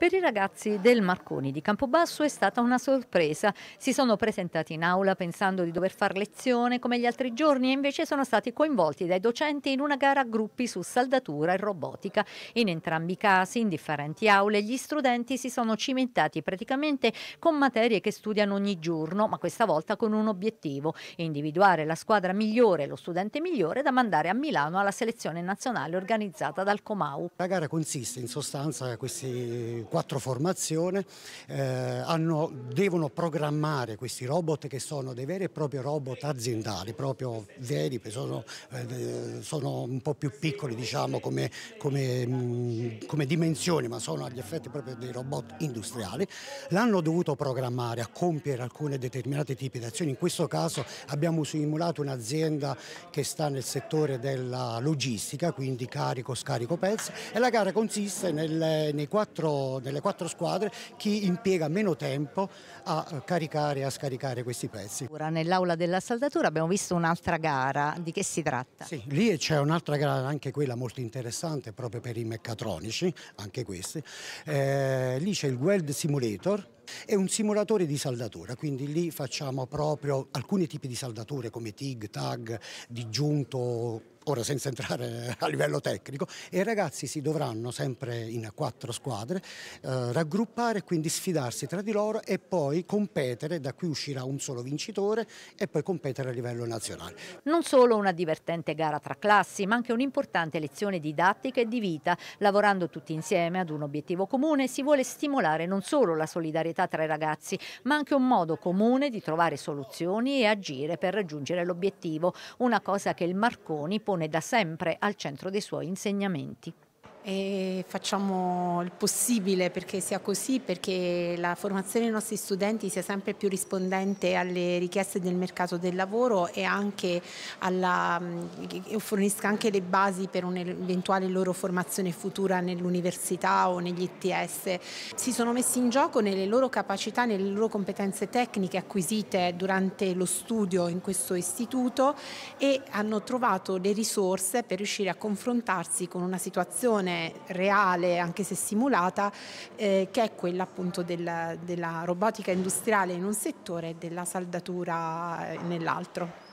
Per i ragazzi del Marconi di Campobasso è stata una sorpresa. Si sono presentati in aula pensando di dover fare lezione come gli altri giorni e invece sono stati coinvolti dai docenti in una gara a gruppi su saldatura e robotica. In entrambi i casi, in differenti aule, gli studenti si sono cimentati praticamente con materie che studiano ogni giorno, ma questa volta con un obiettivo, individuare la squadra migliore, lo studente migliore da mandare a Milano alla selezione nazionale organizzata dal Comau. La gara consiste in sostanza questi quattro formazione, eh, hanno, devono programmare questi robot che sono dei veri e propri robot aziendali, proprio veri, sono, eh, eh, sono un po' più piccoli diciamo come, come, mh, mm, come dimensioni, ma sono agli effetti proprio dei robot industriali, l'hanno dovuto programmare a compiere alcune determinate tipi di azioni, in questo caso abbiamo simulato un'azienda che sta nel settore della logistica, quindi carico, scarico pezzi e la gara consiste nel, nei quattro delle quattro squadre chi impiega meno tempo a eh, caricare e a scaricare questi pezzi. Ora Nell'aula della saldatura abbiamo visto un'altra gara, di che si tratta? Sì, lì c'è un'altra gara, anche quella molto interessante, proprio per i meccatronici, anche questi. Eh, lì c'è il Weld Simulator, è un simulatore di saldatura, quindi lì facciamo proprio alcuni tipi di saldature come TIG, TAG, disgiunto, ora senza entrare a livello tecnico, e i ragazzi si dovranno sempre in quattro squadre eh, raggruppare, quindi sfidarsi tra di loro e poi competere, da qui uscirà un solo vincitore e poi competere a livello nazionale. Non solo una divertente gara tra classi, ma anche un'importante lezione didattica e di vita. Lavorando tutti insieme ad un obiettivo comune si vuole stimolare non solo la solidarietà tra i ragazzi, ma anche un modo comune di trovare soluzioni e agire per raggiungere l'obiettivo, una cosa che il Marconi pone religione da sempre al centro dei suoi insegnamenti. E facciamo il possibile perché sia così, perché la formazione dei nostri studenti sia sempre più rispondente alle richieste del mercato del lavoro e anche alla, mm, fornisca anche le basi per un'eventuale loro formazione futura nell'università o negli ITS. Si sono messi in gioco nelle loro capacità, nelle loro competenze tecniche acquisite durante lo studio in questo istituto e hanno trovato le risorse per riuscire a confrontarsi con una situazione dimensione reale, anche se simulata, eh, che è quella appunto del, della robotica industriale in un settore e della saldatura eh, nell'altro.